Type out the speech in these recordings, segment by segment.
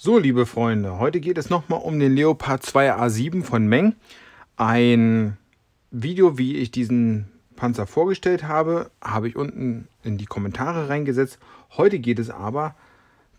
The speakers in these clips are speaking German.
So, liebe Freunde, heute geht es nochmal um den Leopard 2 A7 von Meng. Ein Video, wie ich diesen Panzer vorgestellt habe, habe ich unten in die Kommentare reingesetzt. Heute geht es aber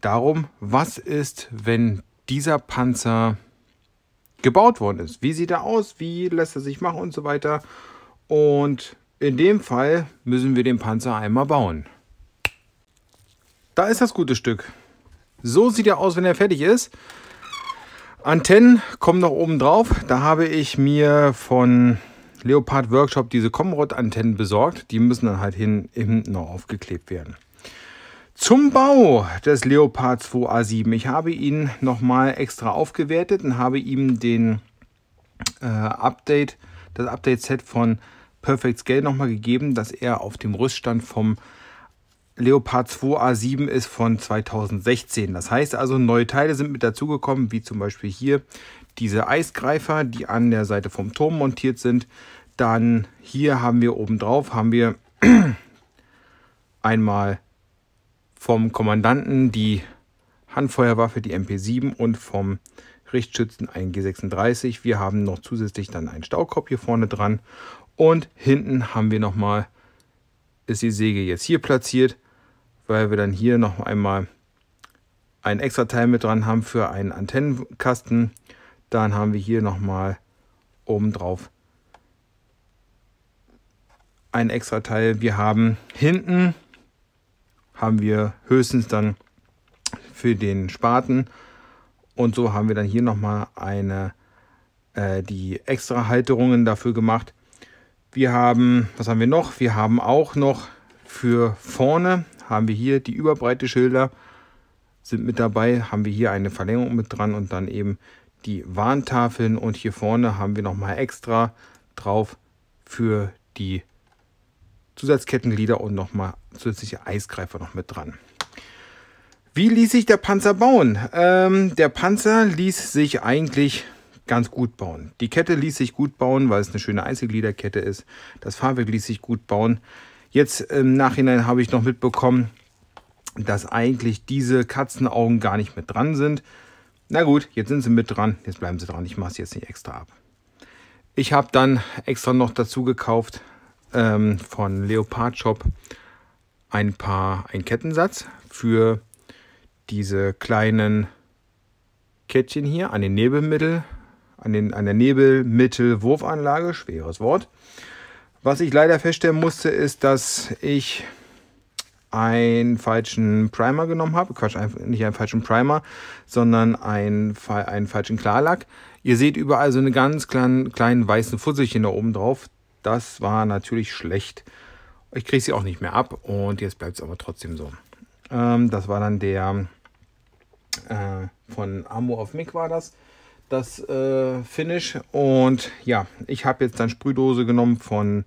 darum, was ist, wenn dieser Panzer gebaut worden ist. Wie sieht er aus, wie lässt er sich machen und so weiter. Und in dem Fall müssen wir den Panzer einmal bauen. Da ist das gute Stück. So sieht er aus, wenn er fertig ist. Antennen kommen noch oben drauf. Da habe ich mir von Leopard Workshop diese Comrod-Antennen besorgt. Die müssen dann halt hin, hinten noch aufgeklebt werden. Zum Bau des Leopard 2A7. Ich habe ihn nochmal extra aufgewertet und habe ihm den äh, Update, das Update-Set von Perfect Scale nochmal gegeben, dass er auf dem Rüststand vom Leopard 2A7 ist von 2016. Das heißt also, neue Teile sind mit dazugekommen, wie zum Beispiel hier diese Eisgreifer, die an der Seite vom Turm montiert sind. Dann hier haben wir oben drauf haben wir einmal vom Kommandanten die Handfeuerwaffe, die MP7 und vom Richtschützen ein G36. Wir haben noch zusätzlich dann einen Staukorb hier vorne dran und hinten haben wir nochmal, ist die Säge jetzt hier platziert weil wir dann hier noch einmal ein extra Teil mit dran haben für einen Antennenkasten. Dann haben wir hier noch mal oben drauf ein extra Teil. Wir haben hinten haben wir höchstens dann für den Spaten und so haben wir dann hier nochmal eine äh, die extra Halterungen dafür gemacht. Wir haben, was haben wir noch? Wir haben auch noch für vorne haben wir hier die überbreite Schilder sind mit dabei, haben wir hier eine Verlängerung mit dran und dann eben die Warntafeln und hier vorne haben wir nochmal extra drauf für die Zusatzkettenglieder und nochmal zusätzliche Eisgreifer noch mit dran. Wie ließ sich der Panzer bauen? Ähm, der Panzer ließ sich eigentlich ganz gut bauen. Die Kette ließ sich gut bauen, weil es eine schöne Einzelgliederkette ist. Das Fahrwerk ließ sich gut bauen. Jetzt im Nachhinein habe ich noch mitbekommen, dass eigentlich diese Katzenaugen gar nicht mit dran sind. Na gut, jetzt sind sie mit dran, jetzt bleiben sie dran. Ich mache es jetzt nicht extra ab. Ich habe dann extra noch dazu gekauft ähm, von Leopard Shop ein paar, ein Kettensatz für diese kleinen Kettchen hier an den Nebelmittel, an, den, an der Nebelmittelwurfanlage, schweres Wort. Was ich leider feststellen musste, ist, dass ich einen falschen Primer genommen habe. Quatsch, nicht einen falschen Primer, sondern einen, einen falschen Klarlack. Ihr seht überall so einen ganz kleinen, kleinen weißen Fusselchen da oben drauf. Das war natürlich schlecht. Ich kriege sie auch nicht mehr ab und jetzt bleibt es aber trotzdem so. Ähm, das war dann der äh, von Amo auf Mick war das das äh, Finish. Und ja, ich habe jetzt dann Sprühdose genommen von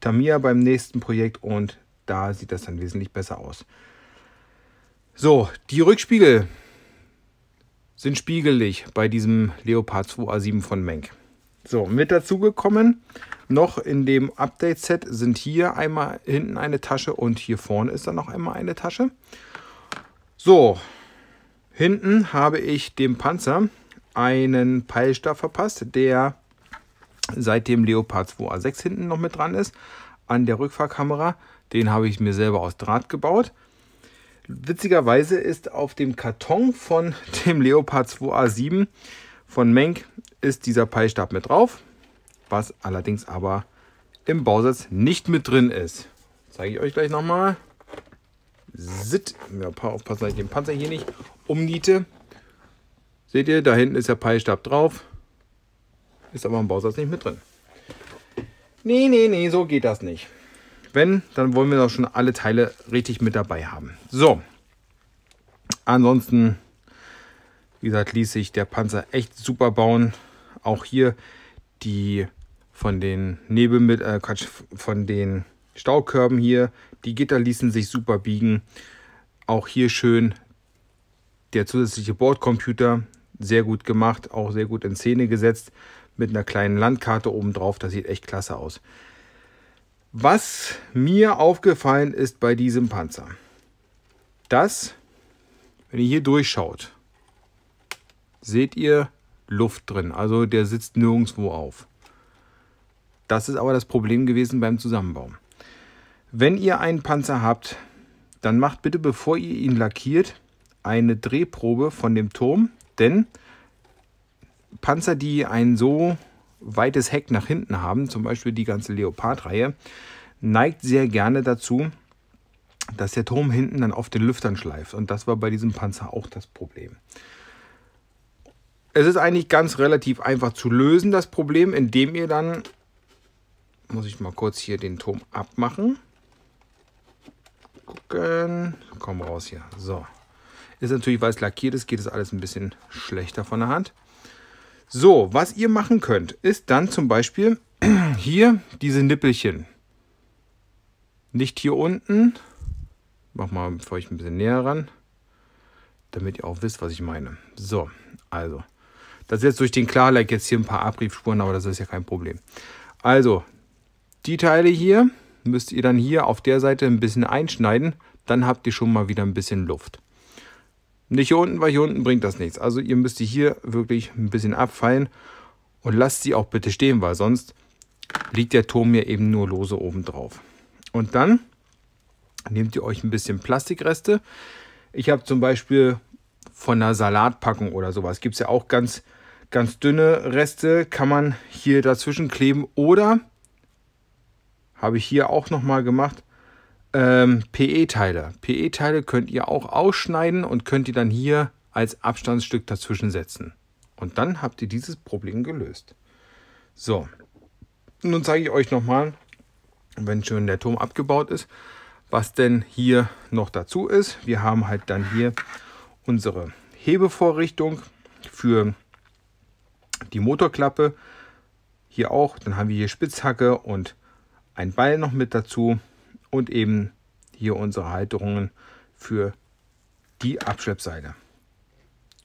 Tamia beim nächsten Projekt und da sieht das dann wesentlich besser aus. So, die Rückspiegel sind spiegelig bei diesem Leopard 2A7 von Menk. So, mit dazugekommen, noch in dem Update-Set sind hier einmal hinten eine Tasche und hier vorne ist dann noch einmal eine Tasche. So, hinten habe ich den Panzer einen Peilstab verpasst, der seit dem Leopard 2A6 hinten noch mit dran ist, an der Rückfahrkamera. Den habe ich mir selber aus Draht gebaut. Witzigerweise ist auf dem Karton von dem Leopard 2A7 von Menk ist dieser Peilstab mit drauf, was allerdings aber im Bausatz nicht mit drin ist. Zeige ich euch gleich nochmal. Sit, ja, aufpassen, dass ich den Panzer hier nicht umniete. Seht ihr, da hinten ist der Peilstab drauf. Ist aber im Bausatz nicht mit drin. Nee, nee, nee, so geht das nicht. Wenn, dann wollen wir doch schon alle Teile richtig mit dabei haben. So. Ansonsten, wie gesagt, ließ sich der Panzer echt super bauen. Auch hier die von den Nebelmit äh, Quatsch, von den Staukörben hier. Die Gitter ließen sich super biegen. Auch hier schön der zusätzliche Bordcomputer sehr gut gemacht, auch sehr gut in Szene gesetzt, mit einer kleinen Landkarte oben drauf. Das sieht echt klasse aus. Was mir aufgefallen ist bei diesem Panzer, dass, wenn ihr hier durchschaut, seht ihr Luft drin. Also der sitzt nirgendwo auf. Das ist aber das Problem gewesen beim Zusammenbauen. Wenn ihr einen Panzer habt, dann macht bitte, bevor ihr ihn lackiert, eine Drehprobe von dem Turm denn Panzer, die ein so weites Heck nach hinten haben, zum Beispiel die ganze Leopard-Reihe, neigt sehr gerne dazu, dass der Turm hinten dann auf den Lüftern schleift. Und das war bei diesem Panzer auch das Problem. Es ist eigentlich ganz relativ einfach zu lösen, das Problem, indem ihr dann, muss ich mal kurz hier den Turm abmachen. Gucken, komm raus hier, so. Ist natürlich, weil es lackiert ist, geht es alles ein bisschen schlechter von der Hand. So, was ihr machen könnt, ist dann zum Beispiel hier diese Nippelchen. Nicht hier unten. Mach mal bevor ich ein bisschen näher ran, damit ihr auch wisst, was ich meine. So, also. Das ist jetzt durch den Klarlack jetzt hier ein paar Abriebspuren, aber das ist ja kein Problem. Also, die Teile hier müsst ihr dann hier auf der Seite ein bisschen einschneiden. Dann habt ihr schon mal wieder ein bisschen Luft. Nicht hier unten, weil hier unten bringt das nichts. Also ihr müsst die hier wirklich ein bisschen abfallen und lasst sie auch bitte stehen, weil sonst liegt der Turm hier eben nur lose oben drauf. Und dann nehmt ihr euch ein bisschen Plastikreste. Ich habe zum Beispiel von einer Salatpackung oder sowas, gibt es ja auch ganz, ganz dünne Reste, kann man hier dazwischen kleben. Oder, habe ich hier auch nochmal gemacht, ähm, PE-Teile. PE-Teile könnt ihr auch ausschneiden und könnt ihr dann hier als Abstandsstück dazwischen setzen. Und dann habt ihr dieses Problem gelöst. So, nun zeige ich euch nochmal, wenn schon der Turm abgebaut ist, was denn hier noch dazu ist. Wir haben halt dann hier unsere Hebevorrichtung für die Motorklappe. Hier auch, dann haben wir hier Spitzhacke und ein Beil noch mit dazu und eben hier unsere Halterungen für die Abschleppseite.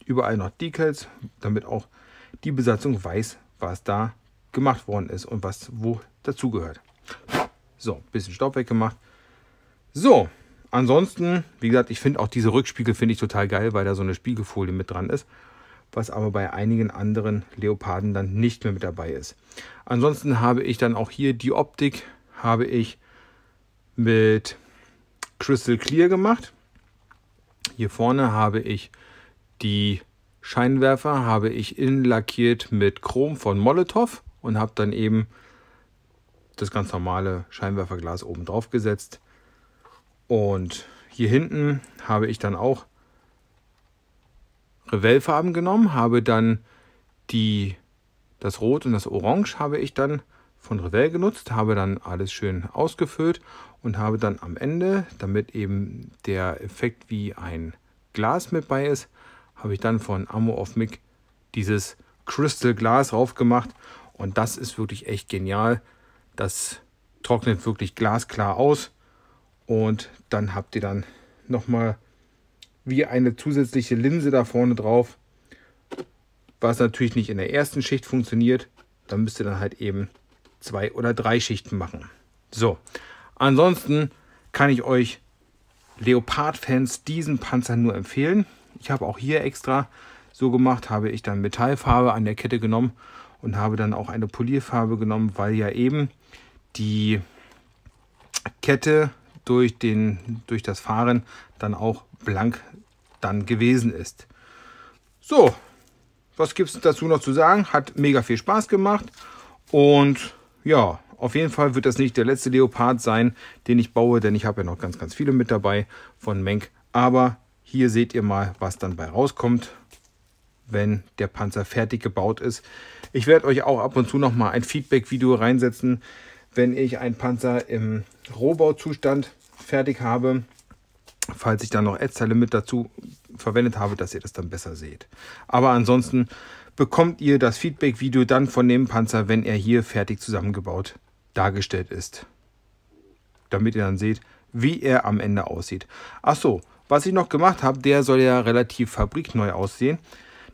Überall noch Decals, damit auch die Besatzung weiß, was da gemacht worden ist und was wo dazugehört. So, bisschen Staub weggemacht. So, ansonsten, wie gesagt, ich finde auch diese Rückspiegel finde ich total geil, weil da so eine Spiegelfolie mit dran ist, was aber bei einigen anderen Leoparden dann nicht mehr mit dabei ist. Ansonsten habe ich dann auch hier die Optik, habe ich mit Crystal Clear gemacht. Hier vorne habe ich die Scheinwerfer habe ich innen lackiert mit Chrom von Molotow und habe dann eben das ganz normale Scheinwerferglas oben drauf gesetzt. Und hier hinten habe ich dann auch Revellfarben genommen, habe dann die, das Rot und das Orange habe ich dann von Revell genutzt, habe dann alles schön ausgefüllt und habe dann am Ende, damit eben der Effekt wie ein Glas mit bei ist, habe ich dann von Ammo of Mic dieses Crystal Glas raufgemacht und das ist wirklich echt genial. Das trocknet wirklich glasklar aus und dann habt ihr dann nochmal wie eine zusätzliche Linse da vorne drauf, was natürlich nicht in der ersten Schicht funktioniert. Da müsst ihr dann halt eben zwei oder drei Schichten machen. So, ansonsten kann ich euch Leopard-Fans diesen Panzer nur empfehlen. Ich habe auch hier extra so gemacht, habe ich dann Metallfarbe an der Kette genommen und habe dann auch eine Polierfarbe genommen, weil ja eben die Kette durch, den, durch das Fahren dann auch blank dann gewesen ist. So, was gibt es dazu noch zu sagen? Hat mega viel Spaß gemacht und ja, auf jeden Fall wird das nicht der letzte Leopard sein, den ich baue, denn ich habe ja noch ganz, ganz viele mit dabei von Menk. Aber hier seht ihr mal, was dann bei rauskommt, wenn der Panzer fertig gebaut ist. Ich werde euch auch ab und zu noch mal ein Feedback-Video reinsetzen, wenn ich einen Panzer im Rohbauzustand fertig habe. Falls ich dann noch Ätzteile mit dazu verwendet habe, dass ihr das dann besser seht. Aber ansonsten bekommt ihr das Feedback-Video dann von dem Panzer, wenn er hier fertig zusammengebaut dargestellt ist. Damit ihr dann seht, wie er am Ende aussieht. Achso, was ich noch gemacht habe, der soll ja relativ fabrikneu aussehen.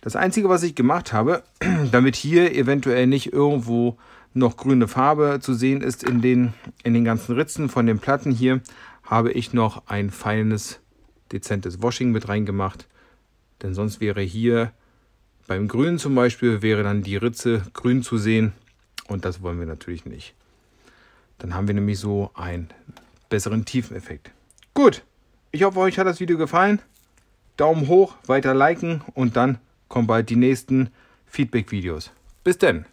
Das Einzige, was ich gemacht habe, damit hier eventuell nicht irgendwo noch grüne Farbe zu sehen ist in den, in den ganzen Ritzen von den Platten hier, habe ich noch ein feines, dezentes Washing mit reingemacht. Denn sonst wäre hier beim Grün zum Beispiel wäre dann die Ritze grün zu sehen und das wollen wir natürlich nicht. Dann haben wir nämlich so einen besseren Tiefeneffekt. Gut, ich hoffe, euch hat das Video gefallen. Daumen hoch, weiter liken und dann kommen bald die nächsten Feedback-Videos. Bis denn!